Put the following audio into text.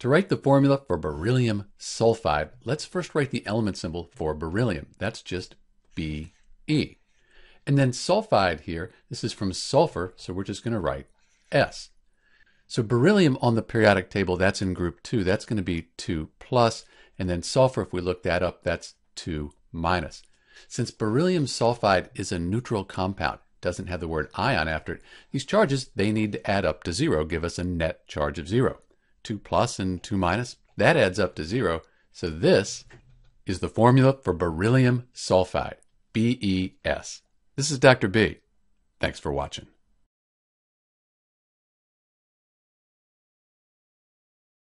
To write the formula for beryllium sulfide, let's first write the element symbol for beryllium. That's just Be. And then sulfide here, this is from sulfur, so we're just going to write S. So beryllium on the periodic table, that's in group 2. That's going to be 2 plus, and then sulfur, if we look that up, that's 2 minus. Since beryllium sulfide is a neutral compound, doesn't have the word ion after it, these charges, they need to add up to 0, give us a net charge of 0. 2 plus and 2 minus, that adds up to 0. So this is the formula for beryllium sulfide, BES. This is Dr. B. Thanks for watching.